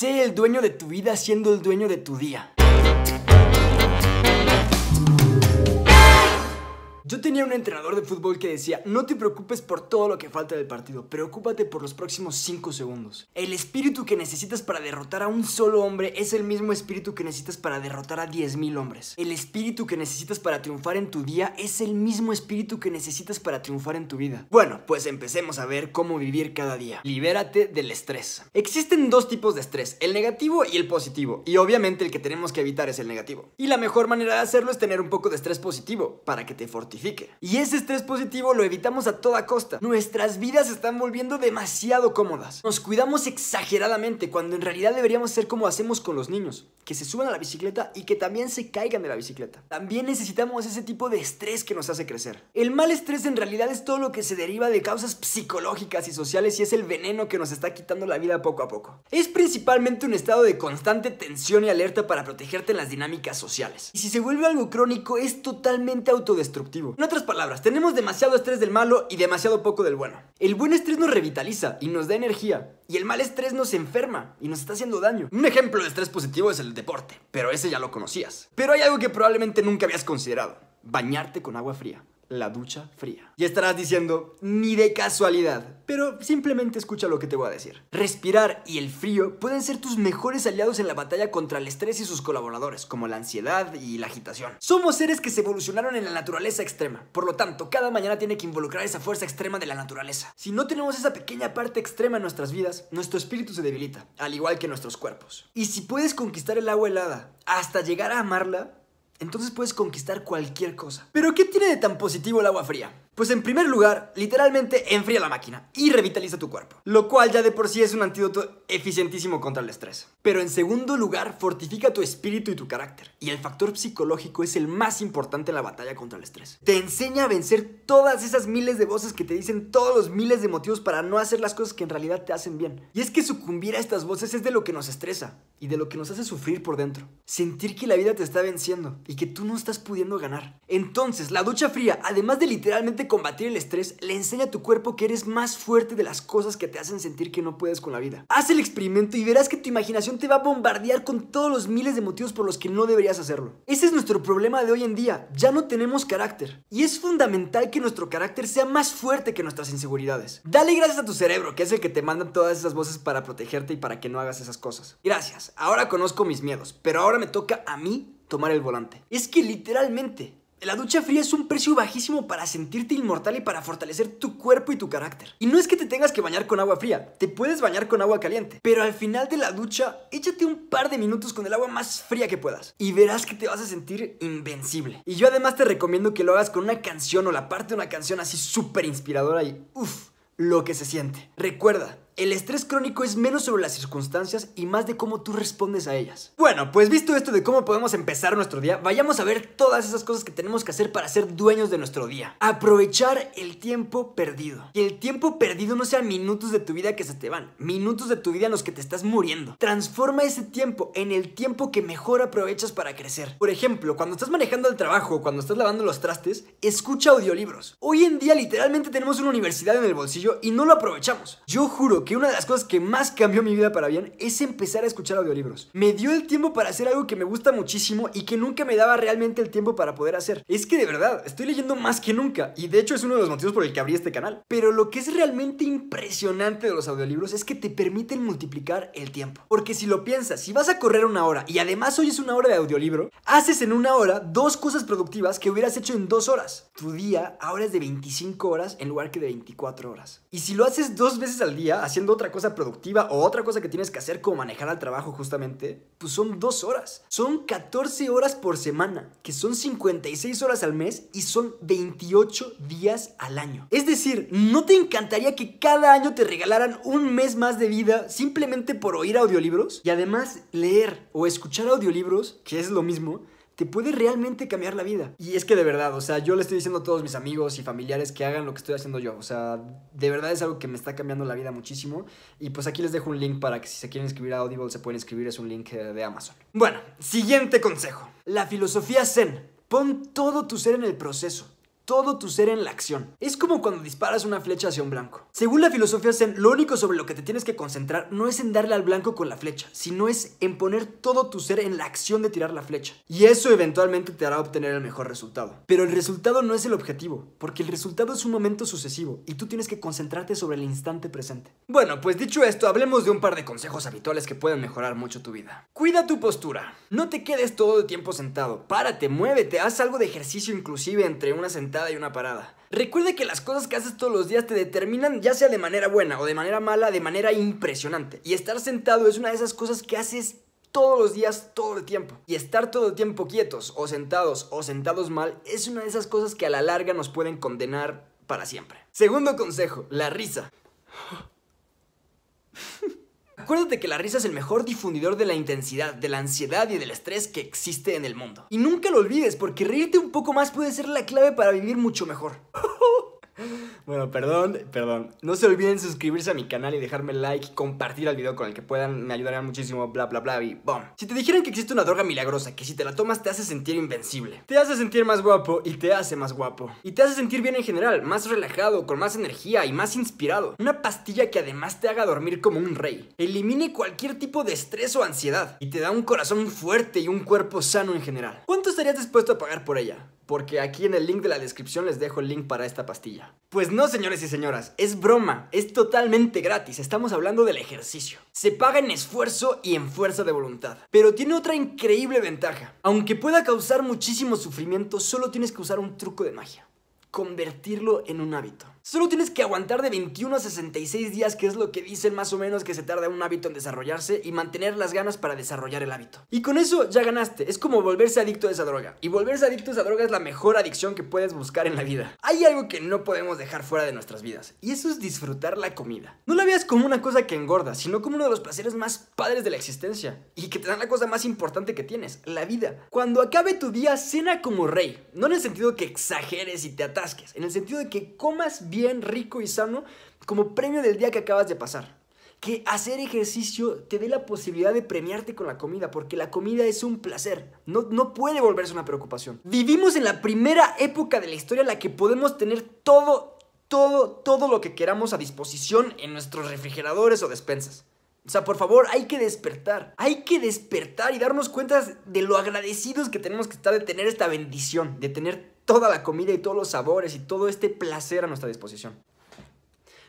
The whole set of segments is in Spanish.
Sé el dueño de tu vida siendo el dueño de tu día. Yo tenía un entrenador de fútbol que decía, no te preocupes por todo lo que falta del partido, preocúpate por los próximos 5 segundos. El espíritu que necesitas para derrotar a un solo hombre es el mismo espíritu que necesitas para derrotar a 10.000 hombres. El espíritu que necesitas para triunfar en tu día es el mismo espíritu que necesitas para triunfar en tu vida. Bueno, pues empecemos a ver cómo vivir cada día. Libérate del estrés. Existen dos tipos de estrés, el negativo y el positivo, y obviamente el que tenemos que evitar es el negativo. Y la mejor manera de hacerlo es tener un poco de estrés positivo, para que te fortí y ese estrés positivo lo evitamos a toda costa. Nuestras vidas se están volviendo demasiado cómodas. Nos cuidamos exageradamente cuando en realidad deberíamos ser como hacemos con los niños, que se suban a la bicicleta y que también se caigan de la bicicleta. También necesitamos ese tipo de estrés que nos hace crecer. El mal estrés en realidad es todo lo que se deriva de causas psicológicas y sociales y es el veneno que nos está quitando la vida poco a poco. Es principalmente un estado de constante tensión y alerta para protegerte en las dinámicas sociales. Y si se vuelve algo crónico es totalmente autodestructivo. En otras palabras, tenemos demasiado estrés del malo y demasiado poco del bueno. El buen estrés nos revitaliza y nos da energía. Y el mal estrés nos enferma y nos está haciendo daño. Un ejemplo de estrés positivo es el deporte, pero ese ya lo conocías. Pero hay algo que probablemente nunca habías considerado. Bañarte con agua fría la ducha fría. Y estarás diciendo, ni de casualidad, pero simplemente escucha lo que te voy a decir. Respirar y el frío pueden ser tus mejores aliados en la batalla contra el estrés y sus colaboradores, como la ansiedad y la agitación. Somos seres que se evolucionaron en la naturaleza extrema, por lo tanto, cada mañana tiene que involucrar esa fuerza extrema de la naturaleza. Si no tenemos esa pequeña parte extrema en nuestras vidas, nuestro espíritu se debilita, al igual que nuestros cuerpos. Y si puedes conquistar el agua helada hasta llegar a amarla, entonces puedes conquistar cualquier cosa. ¿Pero qué tiene de tan positivo el agua fría? Pues en primer lugar, literalmente enfría la máquina y revitaliza tu cuerpo, lo cual ya de por sí es un antídoto eficientísimo contra el estrés. Pero en segundo lugar, fortifica tu espíritu y tu carácter, y el factor psicológico es el más importante en la batalla contra el estrés. Te enseña a vencer todas esas miles de voces que te dicen todos los miles de motivos para no hacer las cosas que en realidad te hacen bien. Y es que sucumbir a estas voces es de lo que nos estresa y de lo que nos hace sufrir por dentro. Sentir que la vida te está venciendo y que tú no estás pudiendo ganar. Entonces, la ducha fría, además de literalmente combatir el estrés, le enseña a tu cuerpo que eres más fuerte de las cosas que te hacen sentir que no puedes con la vida. Haz el experimento y verás que tu imaginación te va a bombardear con todos los miles de motivos por los que no deberías hacerlo. Ese es nuestro problema de hoy en día, ya no tenemos carácter. Y es fundamental que nuestro carácter sea más fuerte que nuestras inseguridades. Dale gracias a tu cerebro, que es el que te manda todas esas voces para protegerte y para que no hagas esas cosas. Gracias. Ahora conozco mis miedos, pero ahora me toca a mí tomar el volante. Es que literalmente, la ducha fría es un precio bajísimo para sentirte inmortal y para fortalecer tu cuerpo y tu carácter. Y no es que te tengas que bañar con agua fría, te puedes bañar con agua caliente. Pero al final de la ducha, échate un par de minutos con el agua más fría que puedas y verás que te vas a sentir invencible. Y yo además te recomiendo que lo hagas con una canción o la parte de una canción así súper inspiradora y uff, lo que se siente. Recuerda, el estrés crónico es menos sobre las circunstancias y más de cómo tú respondes a ellas. Bueno, pues visto esto de cómo podemos empezar nuestro día, vayamos a ver todas esas cosas que tenemos que hacer para ser dueños de nuestro día. Aprovechar el tiempo perdido. y el tiempo perdido no sean minutos de tu vida que se te van, minutos de tu vida en los que te estás muriendo. Transforma ese tiempo en el tiempo que mejor aprovechas para crecer. Por ejemplo, cuando estás manejando el trabajo, cuando estás lavando los trastes, escucha audiolibros. Hoy en día literalmente tenemos una universidad en el bolsillo y no lo aprovechamos. Yo juro que que una de las cosas que más cambió mi vida para bien es empezar a escuchar audiolibros. Me dio el tiempo para hacer algo que me gusta muchísimo y que nunca me daba realmente el tiempo para poder hacer. Es que de verdad, estoy leyendo más que nunca y de hecho es uno de los motivos por el que abrí este canal. Pero lo que es realmente impresionante de los audiolibros es que te permiten multiplicar el tiempo. Porque si lo piensas, si vas a correr una hora y además oyes una hora de audiolibro, haces en una hora dos cosas productivas que hubieras hecho en dos horas. Tu día ahora es de 25 horas en lugar que de 24 horas. Y si lo haces dos veces al día, haciendo otra cosa productiva o otra cosa que tienes que hacer como manejar al trabajo justamente, pues son dos horas. Son 14 horas por semana, que son 56 horas al mes y son 28 días al año. Es decir, ¿no te encantaría que cada año te regalaran un mes más de vida simplemente por oír audiolibros? Y además leer o escuchar audiolibros, que es lo mismo, te puede realmente cambiar la vida. Y es que de verdad, o sea, yo le estoy diciendo a todos mis amigos y familiares que hagan lo que estoy haciendo yo. O sea, de verdad es algo que me está cambiando la vida muchísimo. Y pues aquí les dejo un link para que si se quieren inscribir a Audible se pueden inscribir. Es un link eh, de Amazon. Bueno, siguiente consejo. La filosofía zen. Pon todo tu ser en el proceso todo tu ser en la acción. Es como cuando disparas una flecha hacia un blanco. Según la filosofía Zen, lo único sobre lo que te tienes que concentrar no es en darle al blanco con la flecha, sino es en poner todo tu ser en la acción de tirar la flecha. Y eso eventualmente te hará obtener el mejor resultado. Pero el resultado no es el objetivo, porque el resultado es un momento sucesivo y tú tienes que concentrarte sobre el instante presente. Bueno, pues dicho esto, hablemos de un par de consejos habituales que pueden mejorar mucho tu vida. Cuida tu postura. No te quedes todo el tiempo sentado. Párate, muévete, haz algo de ejercicio inclusive entre una sentada y una parada. Recuerde que las cosas que haces todos los días te determinan ya sea de manera buena o de manera mala, de manera impresionante. Y estar sentado es una de esas cosas que haces todos los días, todo el tiempo. Y estar todo el tiempo quietos o sentados o sentados mal es una de esas cosas que a la larga nos pueden condenar para siempre. Segundo consejo, la risa. Acuérdate que la risa es el mejor difundidor de la intensidad, de la ansiedad y del estrés que existe en el mundo. Y nunca lo olvides porque reírte un poco más puede ser la clave para vivir mucho mejor. Bueno, perdón, perdón. No se olviden suscribirse a mi canal y dejarme like, compartir el video con el que puedan, me ayudarán muchísimo, bla, bla, bla, y ¡bom! Si te dijeran que existe una droga milagrosa que si te la tomas te hace sentir invencible, te hace sentir más guapo y te hace más guapo, y te hace sentir bien en general, más relajado, con más energía y más inspirado. Una pastilla que además te haga dormir como un rey, elimine cualquier tipo de estrés o ansiedad, y te da un corazón fuerte y un cuerpo sano en general. ¿Cuánto estarías dispuesto a pagar por ella? porque aquí en el link de la descripción les dejo el link para esta pastilla. Pues no, señores y señoras, es broma, es totalmente gratis, estamos hablando del ejercicio. Se paga en esfuerzo y en fuerza de voluntad, pero tiene otra increíble ventaja. Aunque pueda causar muchísimo sufrimiento, solo tienes que usar un truco de magia, convertirlo en un hábito. Solo tienes que aguantar de 21 a 66 días, que es lo que dicen más o menos que se tarda un hábito en desarrollarse, y mantener las ganas para desarrollar el hábito. Y con eso ya ganaste, es como volverse adicto a esa droga. Y volverse adicto a esa droga es la mejor adicción que puedes buscar en la vida. Hay algo que no podemos dejar fuera de nuestras vidas, y eso es disfrutar la comida. No la veas como una cosa que engorda, sino como uno de los placeres más padres de la existencia, y que te dan la cosa más importante que tienes, la vida. Cuando acabe tu día, cena como rey, no en el sentido que exageres y te atasques, en el sentido de que comas bien bien rico y sano como premio del día que acabas de pasar. Que hacer ejercicio te dé la posibilidad de premiarte con la comida, porque la comida es un placer, no, no puede volverse una preocupación. Vivimos en la primera época de la historia en la que podemos tener todo, todo, todo lo que queramos a disposición en nuestros refrigeradores o despensas. O sea, por favor, hay que despertar. Hay que despertar y darnos cuenta de lo agradecidos que tenemos que estar de tener esta bendición, de tener toda la comida y todos los sabores y todo este placer a nuestra disposición.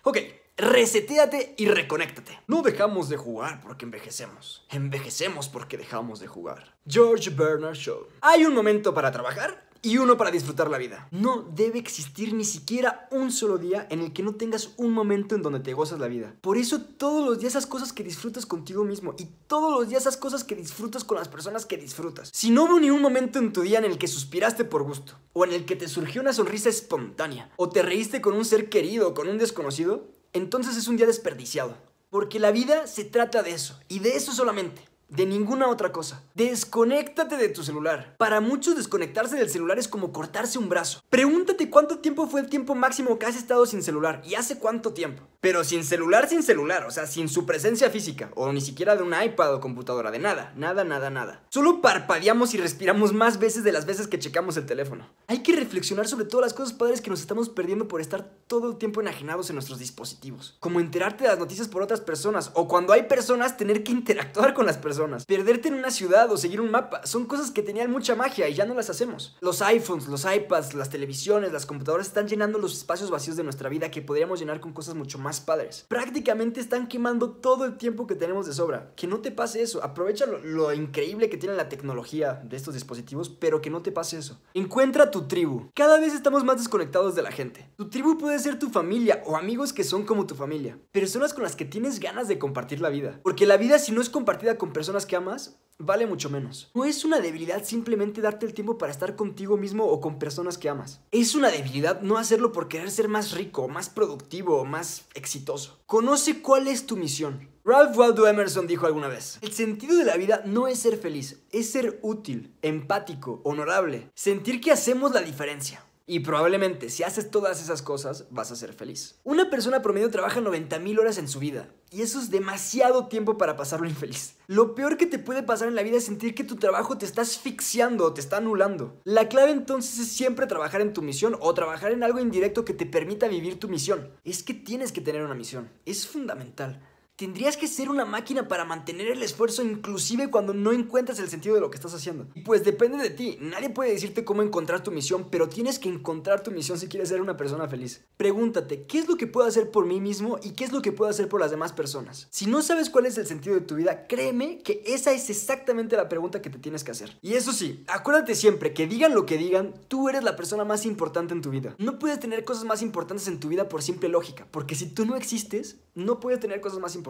Ok, reseteate y reconéctate. No dejamos de jugar porque envejecemos. Envejecemos porque dejamos de jugar. George Bernard Shaw. Hay un momento para trabajar y uno para disfrutar la vida. No debe existir ni siquiera un solo día en el que no tengas un momento en donde te gozas la vida. Por eso todos los días esas cosas que disfrutas contigo mismo y todos los días esas cosas que disfrutas con las personas que disfrutas. Si no hubo ni un momento en tu día en el que suspiraste por gusto o en el que te surgió una sonrisa espontánea o te reíste con un ser querido o con un desconocido, entonces es un día desperdiciado. Porque la vida se trata de eso y de eso solamente de ninguna otra cosa. Desconéctate de tu celular. Para muchos desconectarse del celular es como cortarse un brazo. Pregúntate cuánto tiempo fue el tiempo máximo que has estado sin celular y hace cuánto tiempo. Pero sin celular, sin celular, o sea, sin su presencia física, o ni siquiera de un iPad o computadora, de nada, nada, nada, nada. Solo parpadeamos y respiramos más veces de las veces que checamos el teléfono. Hay que reflexionar sobre todas las cosas padres que nos estamos perdiendo por estar todo el tiempo enajenados en nuestros dispositivos. Como enterarte de las noticias por otras personas, o cuando hay personas, tener que interactuar con las personas Perderte en una ciudad o seguir un mapa son cosas que tenían mucha magia y ya no las hacemos. Los iPhones, los iPads, las televisiones, las computadoras están llenando los espacios vacíos de nuestra vida que podríamos llenar con cosas mucho más padres. Prácticamente están quemando todo el tiempo que tenemos de sobra. Que no te pase eso. Aprovecha lo, lo increíble que tiene la tecnología de estos dispositivos, pero que no te pase eso. Encuentra tu tribu. Cada vez estamos más desconectados de la gente. Tu tribu puede ser tu familia o amigos que son como tu familia. Personas con las que tienes ganas de compartir la vida. Porque la vida si no es compartida con personas que amas vale mucho menos. No es una debilidad simplemente darte el tiempo para estar contigo mismo o con personas que amas. Es una debilidad no hacerlo por querer ser más rico, más productivo más exitoso. Conoce cuál es tu misión. Ralph Waldo Emerson dijo alguna vez, el sentido de la vida no es ser feliz, es ser útil, empático, honorable, sentir que hacemos la diferencia. Y probablemente si haces todas esas cosas vas a ser feliz. Una persona promedio trabaja 90.000 horas en su vida y eso es demasiado tiempo para pasarlo infeliz. Lo peor que te puede pasar en la vida es sentir que tu trabajo te está asfixiando o te está anulando. La clave entonces es siempre trabajar en tu misión o trabajar en algo indirecto que te permita vivir tu misión. Es que tienes que tener una misión. Es fundamental. Tendrías que ser una máquina para mantener el esfuerzo inclusive cuando no encuentras el sentido de lo que estás haciendo. Y pues depende de ti, nadie puede decirte cómo encontrar tu misión, pero tienes que encontrar tu misión si quieres ser una persona feliz. Pregúntate, ¿qué es lo que puedo hacer por mí mismo y qué es lo que puedo hacer por las demás personas? Si no sabes cuál es el sentido de tu vida, créeme que esa es exactamente la pregunta que te tienes que hacer. Y eso sí, acuérdate siempre que digan lo que digan, tú eres la persona más importante en tu vida. No puedes tener cosas más importantes en tu vida por simple lógica, porque si tú no existes, no puedes tener cosas más importantes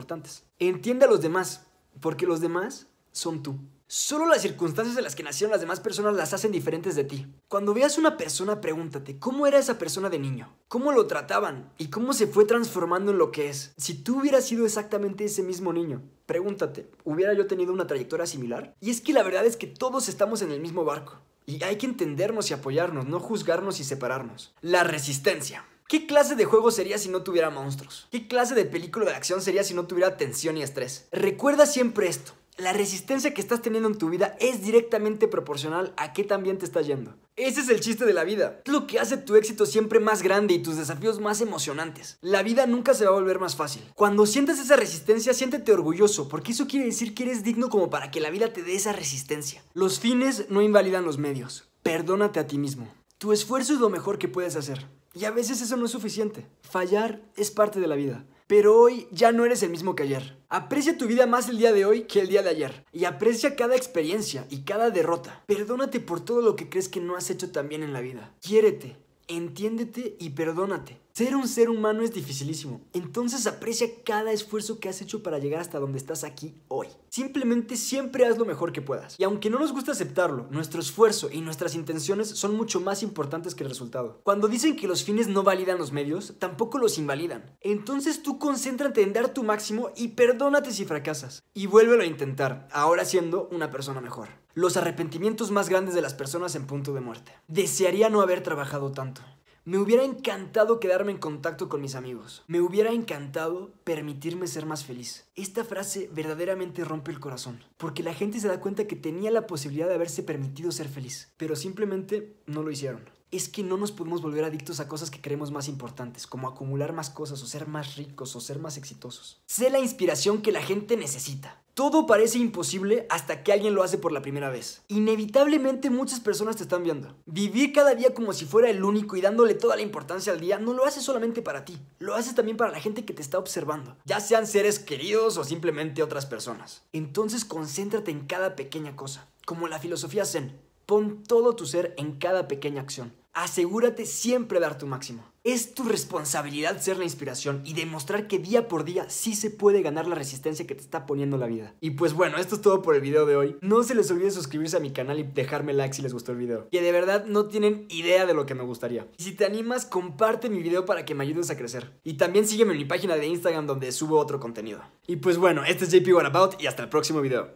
Entiende a los demás, porque los demás son tú. Solo las circunstancias en las que nacieron las demás personas las hacen diferentes de ti. Cuando veas una persona, pregúntate, ¿cómo era esa persona de niño? ¿Cómo lo trataban? ¿Y cómo se fue transformando en lo que es? Si tú hubieras sido exactamente ese mismo niño, pregúntate, ¿hubiera yo tenido una trayectoria similar? Y es que la verdad es que todos estamos en el mismo barco. Y hay que entendernos y apoyarnos, no juzgarnos y separarnos. La resistencia. ¿Qué clase de juego sería si no tuviera monstruos? ¿Qué clase de película de acción sería si no tuviera tensión y estrés? Recuerda siempre esto. La resistencia que estás teniendo en tu vida es directamente proporcional a qué también te está yendo. Ese es el chiste de la vida. Es lo que hace tu éxito siempre más grande y tus desafíos más emocionantes. La vida nunca se va a volver más fácil. Cuando sientes esa resistencia, siéntete orgulloso, porque eso quiere decir que eres digno como para que la vida te dé esa resistencia. Los fines no invalidan los medios. Perdónate a ti mismo. Tu esfuerzo es lo mejor que puedes hacer. Y a veces eso no es suficiente. Fallar es parte de la vida. Pero hoy ya no eres el mismo que ayer. Aprecia tu vida más el día de hoy que el día de ayer. Y aprecia cada experiencia y cada derrota. Perdónate por todo lo que crees que no has hecho también en la vida. Quiérete, entiéndete y perdónate. Ser un ser humano es dificilísimo, entonces aprecia cada esfuerzo que has hecho para llegar hasta donde estás aquí hoy. Simplemente siempre haz lo mejor que puedas. Y aunque no nos gusta aceptarlo, nuestro esfuerzo y nuestras intenciones son mucho más importantes que el resultado. Cuando dicen que los fines no validan los medios, tampoco los invalidan. Entonces tú concéntrate en dar tu máximo y perdónate si fracasas. Y vuélvelo a intentar, ahora siendo una persona mejor. Los arrepentimientos más grandes de las personas en punto de muerte. Desearía no haber trabajado tanto. Me hubiera encantado quedarme en contacto con mis amigos. Me hubiera encantado permitirme ser más feliz. Esta frase verdaderamente rompe el corazón, porque la gente se da cuenta que tenía la posibilidad de haberse permitido ser feliz, pero simplemente no lo hicieron es que no nos podemos volver adictos a cosas que creemos más importantes, como acumular más cosas o ser más ricos o ser más exitosos. Sé la inspiración que la gente necesita. Todo parece imposible hasta que alguien lo hace por la primera vez. Inevitablemente muchas personas te están viendo. Vivir cada día como si fuera el único y dándole toda la importancia al día no lo haces solamente para ti, lo haces también para la gente que te está observando, ya sean seres queridos o simplemente otras personas. Entonces concéntrate en cada pequeña cosa, como la filosofía zen. Pon todo tu ser en cada pequeña acción. Asegúrate siempre de dar tu máximo. Es tu responsabilidad ser la inspiración y demostrar que día por día sí se puede ganar la resistencia que te está poniendo la vida. Y pues bueno, esto es todo por el video de hoy. No se les olvide suscribirse a mi canal y dejarme like si les gustó el video. Que de verdad no tienen idea de lo que me gustaría. Y si te animas, comparte mi video para que me ayudes a crecer. Y también sígueme en mi página de Instagram donde subo otro contenido. Y pues bueno, este es JP What About y hasta el próximo video.